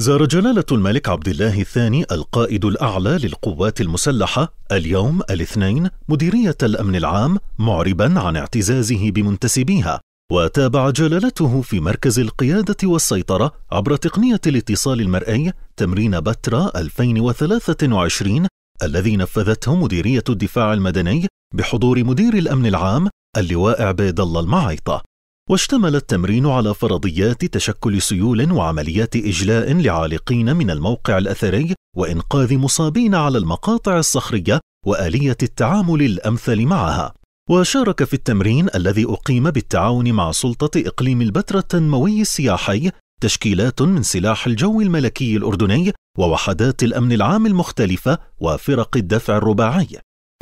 زار جلالة الملك عبد الله الثاني القائد الأعلى للقوات المسلحة اليوم الاثنين مديرية الأمن العام معربا عن اعتزازه بمنتسبيها وتابع جلالته في مركز القيادة والسيطرة عبر تقنية الاتصال المرئي تمرين بترا 2023 الذي نفذته مديرية الدفاع المدني بحضور مدير الأمن العام اللواء عبيد الله المعيطة واشتمل التمرين على فرضيات تشكل سيول وعمليات إجلاء لعالقين من الموقع الأثري وإنقاذ مصابين على المقاطع الصخرية وآلية التعامل الأمثل معها وشارك في التمرين الذي أقيم بالتعاون مع سلطة إقليم البتراء التنموي السياحي تشكيلات من سلاح الجو الملكي الأردني ووحدات الأمن العام المختلفة وفرق الدفع الرباعي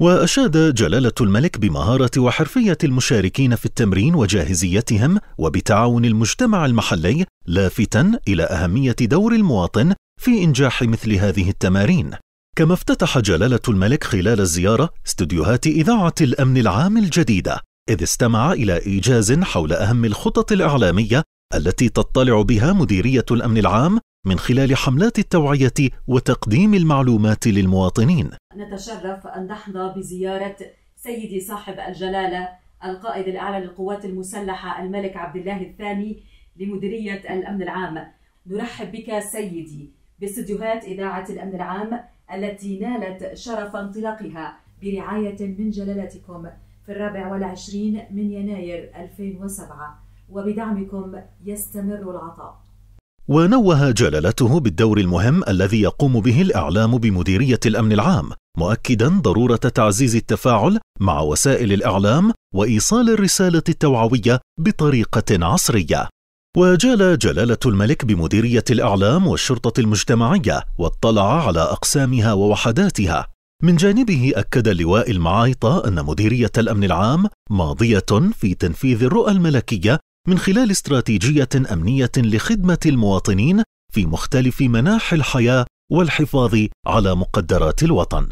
وأشاد جلالة الملك بمهارة وحرفية المشاركين في التمرين وجاهزيتهم وبتعاون المجتمع المحلي لافتا إلى أهمية دور المواطن في إنجاح مثل هذه التمارين كما افتتح جلالة الملك خلال الزيارة استديوهات إذاعة الأمن العام الجديدة إذ استمع إلى إيجاز حول أهم الخطط الإعلامية التي تطلع بها مديرية الأمن العام من خلال حملات التوعية وتقديم المعلومات للمواطنين. نتشرف أن نحظى بزيارة سيدي صاحب الجلالة القائد الأعلى للقوات المسلحة الملك عبد الله الثاني لمديرية الأمن العام. نرحب بك سيدي باستديوهات إذاعة الأمن العام التي نالت شرف انطلاقها برعاية من جلالتكم في الرابع والعشرين من يناير 2007 وبدعمكم يستمر العطاء ونوه جلالته بالدور المهم الذي يقوم به الاعلام بمديريه الامن العام مؤكدا ضروره تعزيز التفاعل مع وسائل الاعلام وايصال الرساله التوعويه بطريقه عصريه وجال جلاله الملك بمديريه الاعلام والشرطه المجتمعيه واطلع على اقسامها ووحداتها من جانبه اكد اللواء المعايطه ان مديريه الامن العام ماضيه في تنفيذ الرؤى الملكيه من خلال استراتيجيه امنيه لخدمه المواطنين في مختلف مناحي الحياه والحفاظ على مقدرات الوطن